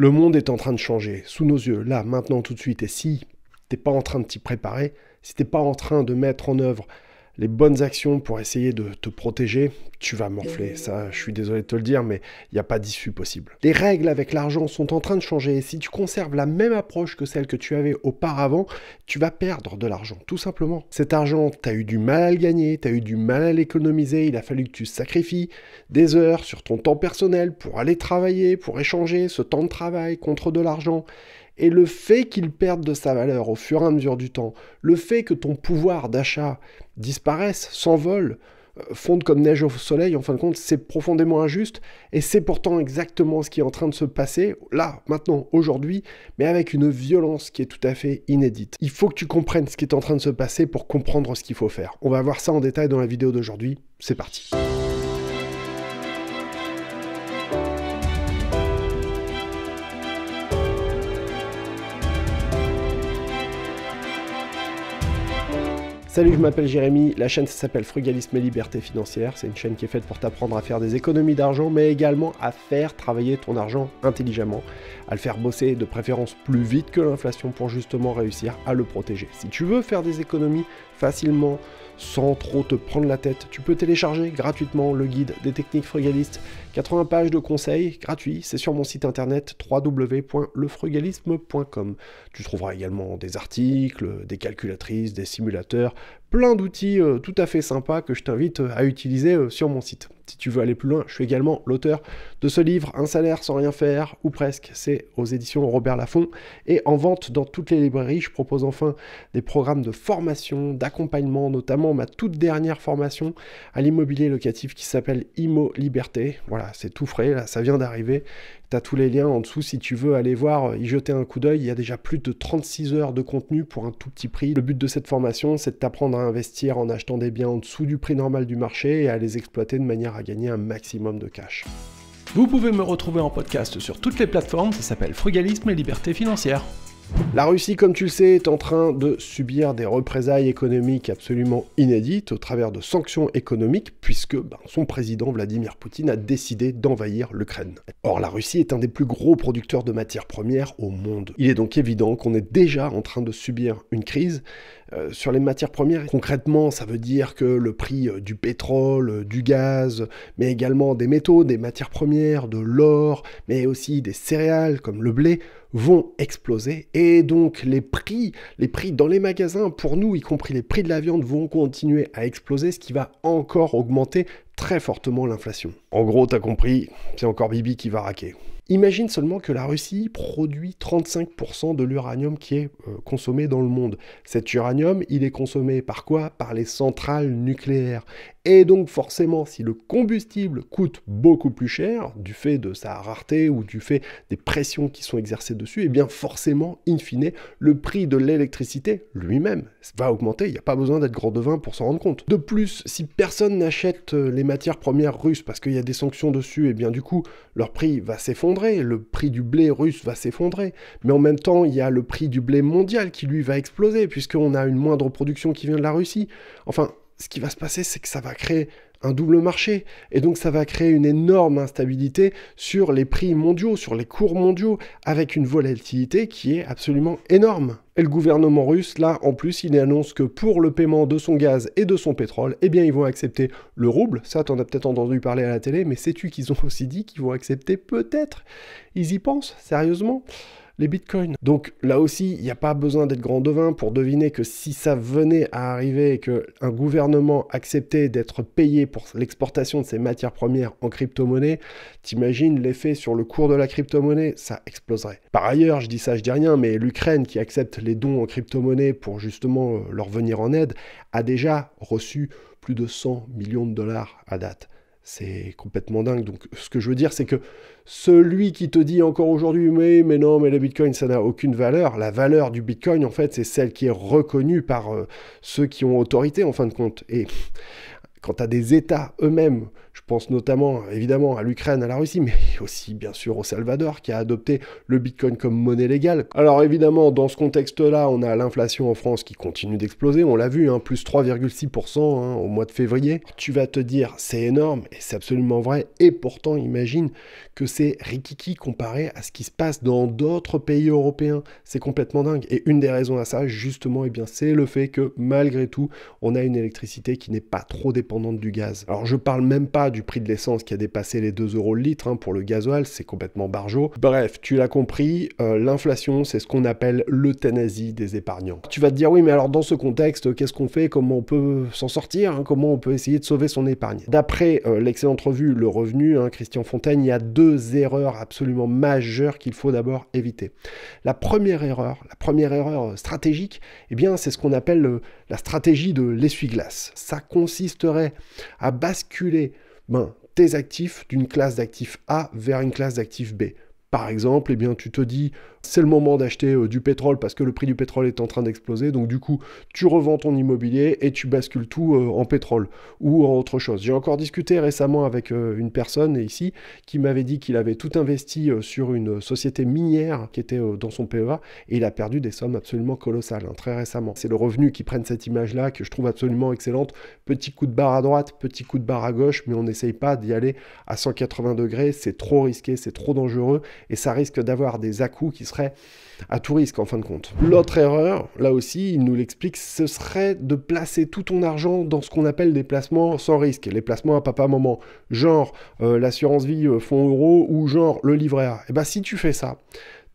Le monde est en train de changer, sous nos yeux, là, maintenant, tout de suite. Et si t'es pas en train de t'y préparer, si t'es pas en train de mettre en œuvre les bonnes actions pour essayer de te protéger, tu vas morfler. Ça, je suis désolé de te le dire, mais il n'y a pas d'issue possible. Les règles avec l'argent sont en train de changer et si tu conserves la même approche que celle que tu avais auparavant, tu vas perdre de l'argent, tout simplement. Cet argent, tu as eu du mal à le gagner, tu as eu du mal à l'économiser, il a fallu que tu sacrifies des heures sur ton temps personnel pour aller travailler, pour échanger ce temps de travail contre de l'argent. Et le fait qu'il perde de sa valeur au fur et à mesure du temps, le fait que ton pouvoir d'achat disparaisse, s'envole, euh, fonde comme neige au soleil, en fin de compte, c'est profondément injuste, et c'est pourtant exactement ce qui est en train de se passer, là, maintenant, aujourd'hui, mais avec une violence qui est tout à fait inédite. Il faut que tu comprennes ce qui est en train de se passer pour comprendre ce qu'il faut faire. On va voir ça en détail dans la vidéo d'aujourd'hui, c'est parti. Salut, je m'appelle Jérémy, la chaîne s'appelle Frugalisme et Liberté Financière, c'est une chaîne qui est faite pour t'apprendre à faire des économies d'argent, mais également à faire travailler ton argent intelligemment, à le faire bosser de préférence plus vite que l'inflation pour justement réussir à le protéger. Si tu veux faire des économies facilement, sans trop te prendre la tête. Tu peux télécharger gratuitement le guide des techniques frugalistes. 80 pages de conseils gratuits, c'est sur mon site internet www.lefrugalisme.com. Tu trouveras également des articles, des calculatrices, des simulateurs, plein d'outils euh, tout à fait sympas que je t'invite euh, à utiliser euh, sur mon site. Si tu veux aller plus loin, je suis également l'auteur de ce livre, Un salaire sans rien faire, ou presque, c'est aux éditions Robert Laffont, et en vente dans toutes les librairies. Je propose enfin des programmes de formation, d'accompagnement, notamment ma toute dernière formation à l'immobilier locatif qui s'appelle Imo Liberté. Voilà, c'est tout frais, là, ça vient d'arriver. Tu as tous les liens en dessous si tu veux aller voir, euh, y jeter un coup d'œil. Il y a déjà plus de 36 heures de contenu pour un tout petit prix. Le but de cette formation, c'est de t'apprendre à investir en achetant des biens en dessous du prix normal du marché et à les exploiter de manière gagner un maximum de cash. Vous pouvez me retrouver en podcast sur toutes les plateformes, ça s'appelle Frugalisme et Liberté Financière. La Russie, comme tu le sais, est en train de subir des représailles économiques absolument inédites au travers de sanctions économiques, puisque ben, son président Vladimir Poutine a décidé d'envahir l'Ukraine. Or, la Russie est un des plus gros producteurs de matières premières au monde. Il est donc évident qu'on est déjà en train de subir une crise euh, sur les matières premières, concrètement, ça veut dire que le prix euh, du pétrole, euh, du gaz, mais également des métaux, des matières premières, de l'or, mais aussi des céréales comme le blé, vont exploser et donc les prix, les prix dans les magasins pour nous, y compris les prix de la viande, vont continuer à exploser, ce qui va encore augmenter très fortement l'inflation. En gros, t'as compris, c'est encore Bibi qui va raquer. Imagine seulement que la Russie produit 35% de l'uranium qui est euh, consommé dans le monde. Cet uranium, il est consommé par quoi Par les centrales nucléaires. Et donc forcément, si le combustible coûte beaucoup plus cher, du fait de sa rareté ou du fait des pressions qui sont exercées dessus, et eh bien forcément, in fine, le prix de l'électricité lui-même va augmenter. Il n'y a pas besoin d'être grand devin pour s'en rendre compte. De plus, si personne n'achète euh, les matières premières russes parce qu'il y a des sanctions dessus, et eh bien du coup, leur prix va s'effondrer, le prix du blé russe va s'effondrer. Mais en même temps, il y a le prix du blé mondial qui lui va exploser puisqu'on a une moindre production qui vient de la Russie. Enfin, ce qui va se passer, c'est que ça va créer un double marché. Et donc ça va créer une énorme instabilité sur les prix mondiaux, sur les cours mondiaux, avec une volatilité qui est absolument énorme. Et le gouvernement russe, là, en plus, il annonce que pour le paiement de son gaz et de son pétrole, eh bien, ils vont accepter le rouble. Ça, t'en as peut-être entendu parler à la télé, mais sais-tu qu'ils ont aussi dit qu'ils vont accepter peut-être Ils y pensent, sérieusement les bitcoins. Donc là aussi, il n'y a pas besoin d'être grand devin pour deviner que si ça venait à arriver et un gouvernement acceptait d'être payé pour l'exportation de ses matières premières en crypto-monnaie, t'imagines l'effet sur le cours de la crypto-monnaie Ça exploserait. Par ailleurs, je dis ça, je dis rien, mais l'Ukraine qui accepte les dons en crypto-monnaie pour justement euh, leur venir en aide a déjà reçu plus de 100 millions de dollars à date. C'est complètement dingue. Donc, ce que je veux dire, c'est que celui qui te dit encore aujourd'hui, mais, mais non, mais le Bitcoin, ça n'a aucune valeur. La valeur du Bitcoin, en fait, c'est celle qui est reconnue par euh, ceux qui ont autorité, en fin de compte. Et quand tu as des États eux-mêmes je pense notamment, évidemment, à l'Ukraine, à la Russie, mais aussi, bien sûr, au Salvador, qui a adopté le Bitcoin comme monnaie légale. Alors, évidemment, dans ce contexte-là, on a l'inflation en France qui continue d'exploser. On l'a vu, hein, plus 3,6% hein, au mois de février. Tu vas te dire, c'est énorme, et c'est absolument vrai. Et pourtant, imagine que c'est rikiki comparé à ce qui se passe dans d'autres pays européens. C'est complètement dingue. Et une des raisons à ça, justement, et eh bien, c'est le fait que, malgré tout, on a une électricité qui n'est pas trop dépendante du gaz. Alors, je parle même pas du prix de l'essence qui a dépassé les 2 euros le litre hein, pour le gasoil, c'est complètement barjot. Bref, tu l'as compris, euh, l'inflation, c'est ce qu'on appelle l'euthanasie des épargnants. Tu vas te dire, oui, mais alors dans ce contexte, qu'est-ce qu'on fait Comment on peut s'en sortir hein? Comment on peut essayer de sauver son épargne D'après euh, l'excellente revue Le Revenu, hein, Christian Fontaine, il y a deux erreurs absolument majeures qu'il faut d'abord éviter. La première erreur, la première erreur euh, stratégique, eh bien, c'est ce qu'on appelle la stratégie de l'essuie-glace. Ça consisterait à basculer ben, tes actifs d'une classe d'actifs A vers une classe d'actifs B. Par exemple, eh bien, tu te dis, c'est le moment d'acheter euh, du pétrole parce que le prix du pétrole est en train d'exploser. Donc du coup, tu revends ton immobilier et tu bascules tout euh, en pétrole ou en autre chose. J'ai encore discuté récemment avec euh, une personne ici qui m'avait dit qu'il avait tout investi sur une société minière qui était dans son PEA et il a perdu des sommes absolument colossales hein, très récemment. C'est le revenu qui prenne cette image-là que je trouve absolument excellente. Petit coup de barre à droite, petit coup de barre à gauche, mais on n'essaye pas d'y aller à 180 degrés. C'est trop risqué, c'est trop dangereux et ça risque d'avoir des à qui sont serait à tout risque en fin de compte. L'autre erreur, là aussi, il nous l'explique, ce serait de placer tout ton argent dans ce qu'on appelle des placements sans risque, les placements à papa-maman, genre euh, l'assurance vie euh, fonds euro ou genre le livret A. Et eh bien bah, si tu fais ça,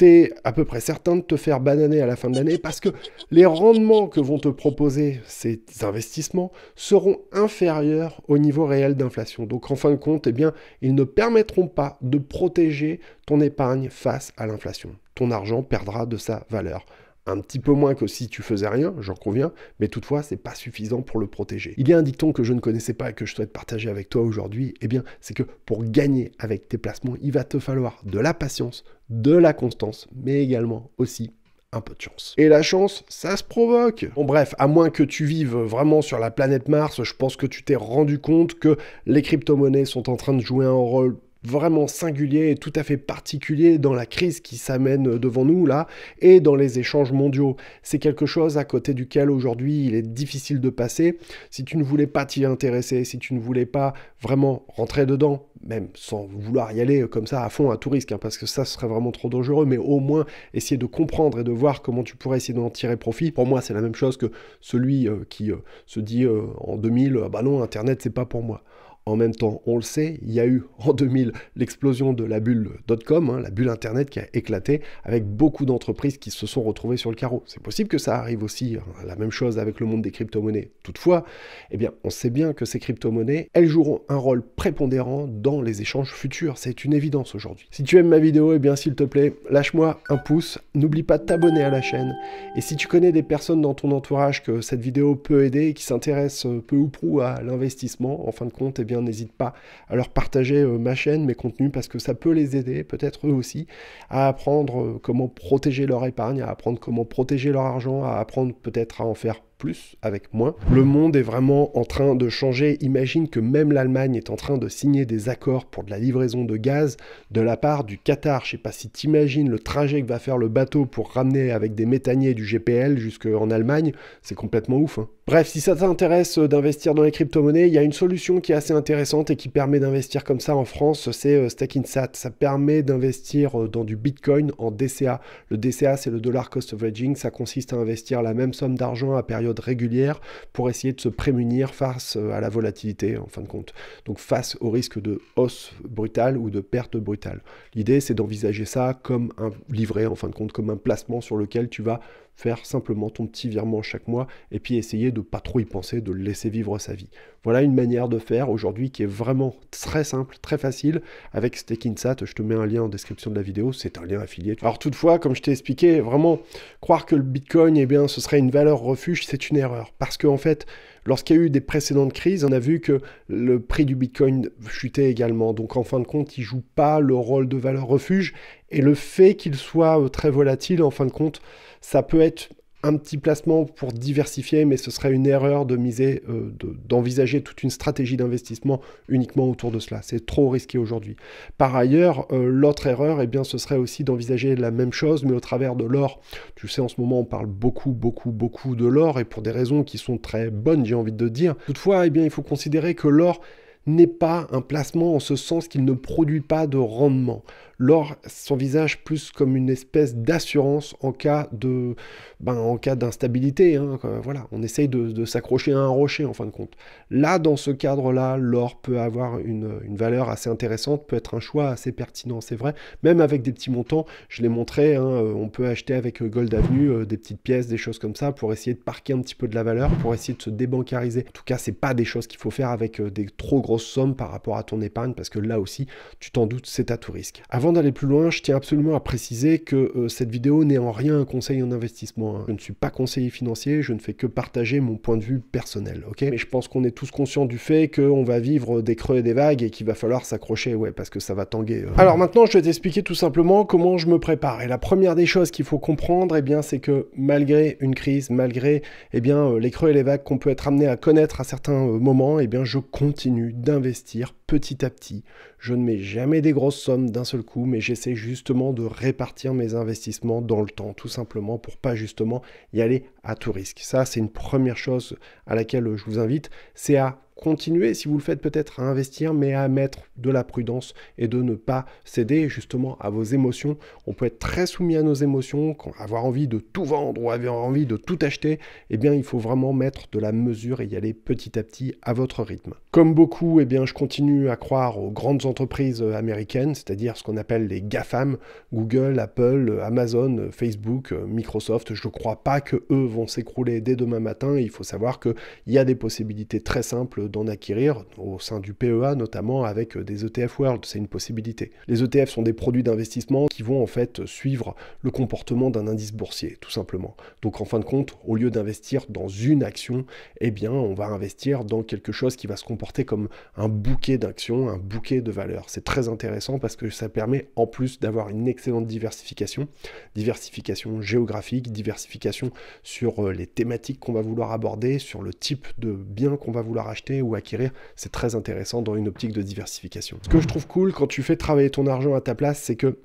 t'es à peu près certain de te faire bananer à la fin de l'année parce que les rendements que vont te proposer ces investissements seront inférieurs au niveau réel d'inflation. Donc en fin de compte, eh bien, ils ne permettront pas de protéger ton épargne face à l'inflation. Ton argent perdra de sa valeur un petit peu moins que si tu faisais rien, j'en conviens, mais toutefois, c'est pas suffisant pour le protéger. Il y a un dicton que je ne connaissais pas et que je souhaite partager avec toi aujourd'hui, et eh bien, c'est que pour gagner avec tes placements, il va te falloir de la patience, de la constance, mais également aussi un peu de chance. Et la chance, ça se provoque. Bon bref, à moins que tu vives vraiment sur la planète Mars, je pense que tu t'es rendu compte que les crypto-monnaies sont en train de jouer un rôle vraiment singulier et tout à fait particulier dans la crise qui s'amène devant nous là et dans les échanges mondiaux. C'est quelque chose à côté duquel aujourd'hui il est difficile de passer si tu ne voulais pas t'y intéresser, si tu ne voulais pas vraiment rentrer dedans, même sans vouloir y aller comme ça à fond à tout risque, hein, parce que ça serait vraiment trop dangereux, mais au moins essayer de comprendre et de voir comment tu pourrais essayer d'en tirer profit. Pour moi, c'est la même chose que celui euh, qui euh, se dit euh, en 2000, ah bah non, Internet, c'est pas pour moi. En même temps, on le sait, il y a eu en 2000 l'explosion de la bulle dot-com, hein, la bulle Internet qui a éclaté, avec beaucoup d'entreprises qui se sont retrouvées sur le carreau. C'est possible que ça arrive aussi, hein, la même chose avec le monde des crypto-monnaies. Toutefois, eh bien, on sait bien que ces crypto-monnaies, elles joueront un rôle prépondérant dans les échanges futurs. C'est une évidence aujourd'hui. Si tu aimes ma vidéo, eh bien, s'il te plaît, lâche-moi un pouce, n'oublie pas de t'abonner à la chaîne. Et si tu connais des personnes dans ton entourage que cette vidéo peut aider qui s'intéressent peu ou prou à l'investissement, en fin de compte, eh bien, Hein, n'hésite pas à leur partager euh, ma chaîne, mes contenus, parce que ça peut les aider, peut-être eux aussi, à apprendre euh, comment protéger leur épargne, à apprendre comment protéger leur argent, à apprendre peut-être à en faire plus avec moins. Le monde est vraiment en train de changer. Imagine que même l'Allemagne est en train de signer des accords pour de la livraison de gaz de la part du Qatar. Je sais pas si t'imagines le trajet que va faire le bateau pour ramener avec des méthaniers du GPL jusqu'en Allemagne. C'est complètement ouf. Hein. Bref, si ça t'intéresse d'investir dans les crypto-monnaies, il y a une solution qui est assez intéressante et qui permet d'investir comme ça en France, c'est euh, sat Ça permet d'investir euh, dans du Bitcoin en DCA. Le DCA, c'est le dollar cost averaging. Ça consiste à investir la même somme d'argent à période régulière pour essayer de se prémunir face euh, à la volatilité en fin de compte. Donc face au risque de hausse brutale ou de perte brutale. L'idée c'est d'envisager ça comme un livret en fin de compte, comme un placement sur lequel tu vas faire simplement ton petit virement chaque mois et puis essayer de pas trop y penser, de le laisser vivre sa vie. Voilà une manière de faire aujourd'hui qui est vraiment très simple, très facile avec Stekinsat Je te mets un lien en description de la vidéo, c'est un lien affilié. Alors toutefois, comme je t'ai expliqué, vraiment croire que le Bitcoin, eh bien, ce serait une valeur refuge, c'est une erreur parce que en fait, Lorsqu'il y a eu des précédentes crises, on a vu que le prix du Bitcoin chutait également. Donc en fin de compte, il joue pas le rôle de valeur refuge. Et le fait qu'il soit euh, très volatile, en fin de compte, ça peut être un petit placement pour diversifier, mais ce serait une erreur de miser, euh, d'envisager toute une stratégie d'investissement uniquement autour de cela. C'est trop risqué aujourd'hui. Par ailleurs, euh, l'autre erreur, eh bien, ce serait aussi d'envisager la même chose, mais au travers de l'or. Tu sais, en ce moment, on parle beaucoup, beaucoup, beaucoup de l'or, et pour des raisons qui sont très bonnes, j'ai envie de dire. Toutefois, eh bien, il faut considérer que l'or n'est pas un placement en ce sens qu'il ne produit pas de rendement. L'or s'envisage plus comme une espèce d'assurance en cas de, ben, en cas d'instabilité. Hein, voilà, on essaye de, s'accrocher à un rocher en fin de compte. Là, dans ce cadre-là, l'or peut avoir une, valeur assez intéressante, peut être un choix assez pertinent, c'est vrai. Même avec des petits montants, je l'ai montré, hein, euh, on peut acheter avec euh, Gold Avenue euh, des petites pièces, des choses comme ça, pour essayer de parquer un petit peu de la valeur, pour essayer de se débancariser. En tout cas, c'est pas des choses qu'il faut faire avec des trop grosses sommes par rapport à ton épargne, parce que là aussi, tu t'en doutes, c'est à tout risque d'aller plus loin, je tiens absolument à préciser que euh, cette vidéo n'est en rien un conseil en investissement. Hein. Je ne suis pas conseiller financier, je ne fais que partager mon point de vue personnel, ok Mais je pense qu'on est tous conscients du fait qu'on va vivre des creux et des vagues et qu'il va falloir s'accrocher, ouais, parce que ça va tanguer. Euh. Alors maintenant, je vais t'expliquer tout simplement comment je me prépare. Et la première des choses qu'il faut comprendre, et eh bien, c'est que malgré une crise, malgré et eh bien, euh, les creux et les vagues qu'on peut être amené à connaître à certains moments, et eh bien, je continue d'investir petit à petit. Je ne mets jamais des grosses sommes d'un seul coup mais j'essaie justement de répartir mes investissements dans le temps, tout simplement pour pas justement y aller à tout risque. Ça, c'est une première chose à laquelle je vous invite, c'est à continuez, si vous le faites peut-être, à investir, mais à mettre de la prudence et de ne pas céder justement à vos émotions. On peut être très soumis à nos émotions, avoir envie de tout vendre ou avoir envie de tout acheter. Eh bien, il faut vraiment mettre de la mesure et y aller petit à petit à votre rythme. Comme beaucoup, eh bien, je continue à croire aux grandes entreprises américaines, c'est-à-dire ce qu'on appelle les GAFAM, Google, Apple, Amazon, Facebook, Microsoft. Je ne crois pas que eux vont s'écrouler dès demain matin. Il faut savoir qu'il y a des possibilités très simples d'en acquérir au sein du PEA, notamment avec euh, des ETF World, c'est une possibilité. Les ETF sont des produits d'investissement qui vont en fait euh, suivre le comportement d'un indice boursier, tout simplement. Donc en fin de compte, au lieu d'investir dans une action, eh bien on va investir dans quelque chose qui va se comporter comme un bouquet d'actions, un bouquet de valeurs. C'est très intéressant parce que ça permet en plus d'avoir une excellente diversification, diversification géographique, diversification sur euh, les thématiques qu'on va vouloir aborder, sur le type de bien qu'on va vouloir acheter ou acquérir, c'est très intéressant dans une optique de diversification. Ce que je trouve cool quand tu fais travailler ton argent à ta place, c'est que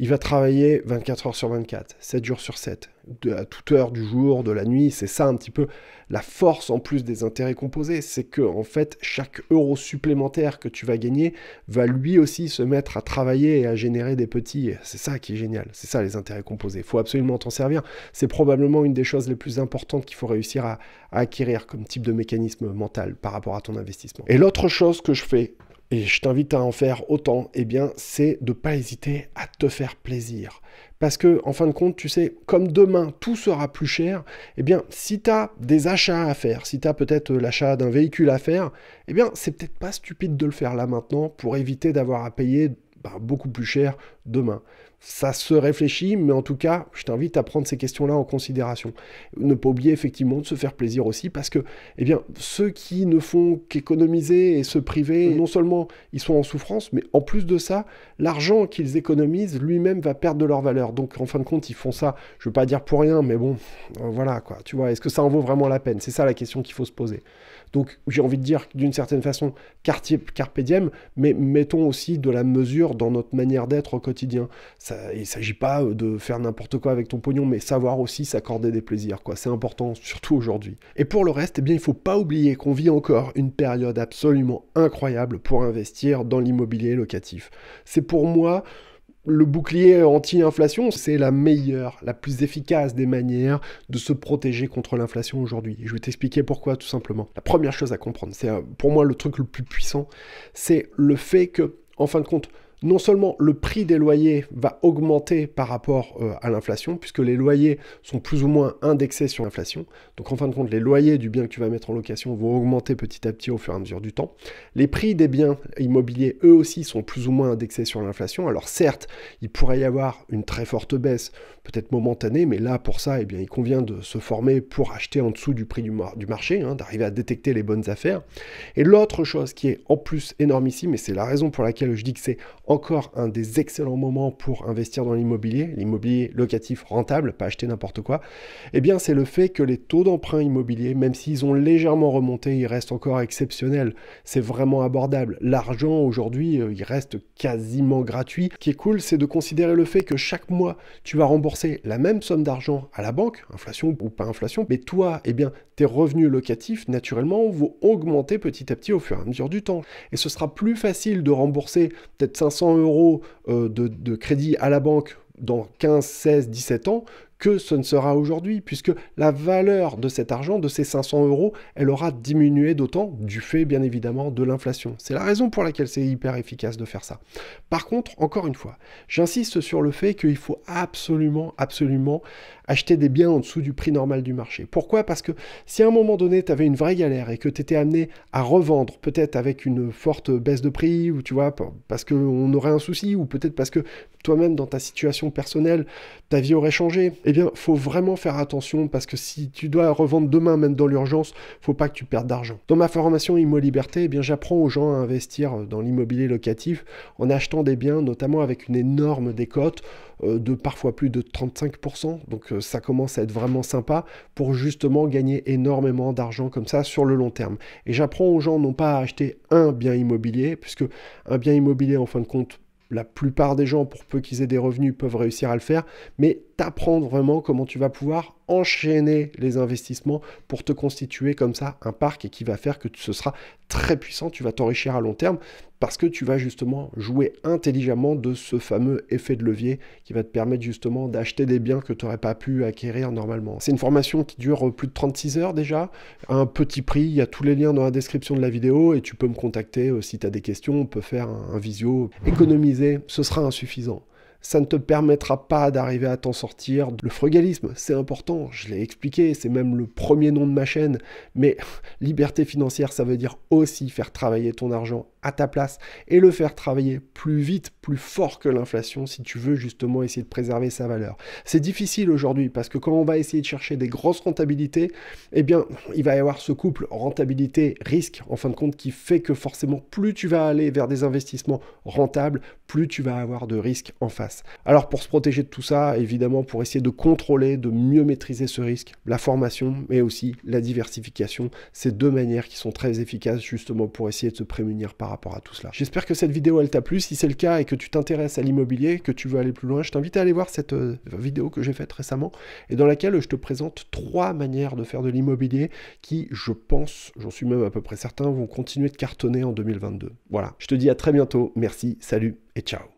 il va travailler 24 heures sur 24, 7 jours sur 7, de, à toute heure du jour, de la nuit. C'est ça un petit peu la force en plus des intérêts composés, c'est que en fait chaque euro supplémentaire que tu vas gagner va lui aussi se mettre à travailler et à générer des petits. C'est ça qui est génial, c'est ça les intérêts composés. Il faut absolument t'en servir. C'est probablement une des choses les plus importantes qu'il faut réussir à acquérir comme type de mécanisme mental par rapport à ton investissement. Et l'autre chose que je fais et je t'invite à en faire autant, eh bien, c'est de ne pas hésiter à te faire plaisir. Parce que, en fin de compte, tu sais, comme demain tout sera plus cher, eh bien, si tu as des achats à faire, si tu as peut-être euh, l'achat d'un véhicule à faire, eh bien, c'est peut-être pas stupide de le faire là maintenant pour éviter d'avoir à payer bah, beaucoup plus cher demain ça se réfléchit, mais en tout cas, je t'invite à prendre ces questions-là en considération. Ne pas oublier effectivement de se faire plaisir aussi, parce que, eh bien, ceux qui ne font qu'économiser et se priver, mmh. non seulement ils sont en souffrance, mais en plus de ça, l'argent qu'ils économisent lui-même va perdre de leur valeur. Donc, en fin de compte, ils font ça, je ne veux pas dire pour rien, mais bon, euh, voilà quoi. Tu vois, est-ce que ça en vaut vraiment la peine C'est ça la question qu'il faut se poser. Donc j'ai envie de dire d'une certaine façon carpe diem, mais mettons aussi de la mesure dans notre manière d'être au quotidien. Ça, il ne s'agit pas euh, de faire n'importe quoi avec ton pognon, mais savoir aussi s'accorder des plaisirs. quoi. C'est important, surtout aujourd'hui. Et pour le reste, eh bien, il ne faut pas oublier qu'on vit encore une période absolument incroyable pour investir dans l'immobilier locatif. C'est pour moi... Le bouclier anti-inflation, c'est la meilleure, la plus efficace des manières de se protéger contre l'inflation aujourd'hui. Je vais t'expliquer pourquoi tout simplement. La première chose à comprendre, c'est euh, pour moi le truc le plus puissant, c'est le fait que, en fin de compte, non seulement le prix des loyers va augmenter par rapport euh, à l'inflation, puisque les loyers sont plus ou moins indexés sur l'inflation. Donc en fin de compte, les loyers du bien que tu vas mettre en location vont augmenter petit à petit au fur et à mesure du temps. Les prix des biens immobiliers, eux aussi, sont plus ou moins indexés sur l'inflation. Alors certes, il pourrait y avoir une très forte baisse, peut-être momentanée, mais là, pour ça, eh bien, il convient de se former pour acheter en dessous du prix du, marché, hein, d'arriver à détecter les bonnes affaires. Et l'autre chose qui est en plus énormissime, et c'est la raison pour laquelle je dis que c'est encore un des excellents moments pour investir dans l'immobilier, l'immobilier locatif rentable, pas acheter n'importe quoi, eh bien c'est le fait que les taux d'emprunt immobilier, même s'ils ont légèrement remonté, ils restent encore exceptionnels. C'est vraiment abordable. L'argent aujourd'hui, euh, il reste quasiment gratuit. Ce qui est cool, c'est de considérer le fait que chaque mois, tu vas rembourser la même somme d'argent à la banque, inflation ou pas inflation, mais toi, eh bien, tes revenus locatifs, naturellement, vont augmenter petit à petit au fur et à mesure du temps. Et ce sera plus facile de rembourser peut-être 500 euros euh, de, de crédit à la banque dans 15, 16, 17 ans que ce ne sera aujourd'hui, puisque la valeur de cet argent, de ces 500 euros, elle aura diminué d'autant du fait, bien évidemment, de l'inflation. C'est la raison pour laquelle c'est hyper efficace de faire ça. Par contre, encore une fois, j'insiste sur le fait qu'il faut absolument, absolument acheter des biens en dessous du prix normal du marché. Pourquoi Parce que si à un moment donné, tu avais une vraie galère et que tu étais amené à revendre, peut-être avec une forte baisse de prix, ou tu vois, parce qu'on aurait un souci, ou peut-être parce que toi-même, dans ta situation personnelle, ta vie aurait changé, eh bien, faut vraiment faire attention parce que si tu dois revendre demain, même dans l'urgence, faut pas que tu perdes d'argent. Dans ma formation Immo Liberté, eh bien, j'apprends aux gens à investir euh, dans l'immobilier locatif en achetant des biens, notamment avec une énorme décote euh, de parfois plus de 35%. Donc, euh, ça commence à être vraiment sympa pour justement gagner énormément d'argent comme ça sur le long terme. Et j'apprends aux gens non pas à acheter un bien immobilier, puisque un bien immobilier, en fin de compte, la plupart des gens, pour peu qu'ils aient des revenus, peuvent réussir à le faire, mais t'apprendre vraiment comment tu vas pouvoir enchaîner les investissements pour te constituer comme ça un parc et qui va faire que ce sera très puissant, tu vas t'enrichir à long terme parce que tu vas justement jouer intelligemment de ce fameux effet de levier qui va te permettre justement d'acheter des biens que tu n'aurais pas pu acquérir normalement. C'est une formation qui dure plus de 36 heures déjà, un petit prix, il y a tous les liens dans la description de la vidéo et tu peux me contacter euh, si tu as des questions, on peut faire un visio. Économiser, ce sera insuffisant ça ne te permettra pas d'arriver à t'en sortir. Le frugalisme, c'est important, je l'ai expliqué, c'est même le premier nom de ma chaîne, mais liberté financière, ça veut dire aussi faire travailler ton argent à ta place et le faire travailler plus vite, plus fort que l'inflation si tu veux justement essayer de préserver sa valeur. C'est difficile aujourd'hui parce que quand on va essayer de chercher des grosses rentabilités, eh bien, il va y avoir ce couple rentabilité-risque en fin de compte qui fait que forcément plus tu vas aller vers des investissements rentables, plus tu vas avoir de risques en face. Alors pour se protéger de tout ça, évidemment, pour essayer de contrôler, de mieux maîtriser ce risque, la formation, mais aussi la diversification, ces deux manières qui sont très efficaces justement pour essayer de se prémunir par rapport à tout cela. J'espère que cette vidéo, elle t'a plu. Si c'est le cas et que tu t'intéresses à l'immobilier, que tu veux aller plus loin, je t'invite à aller voir cette euh, vidéo que j'ai faite récemment et dans laquelle je te présente trois manières de faire de l'immobilier qui, je pense, j'en suis même à peu près certain, vont continuer de cartonner en 2022. Voilà, je te dis à très bientôt. Merci, salut et ciao.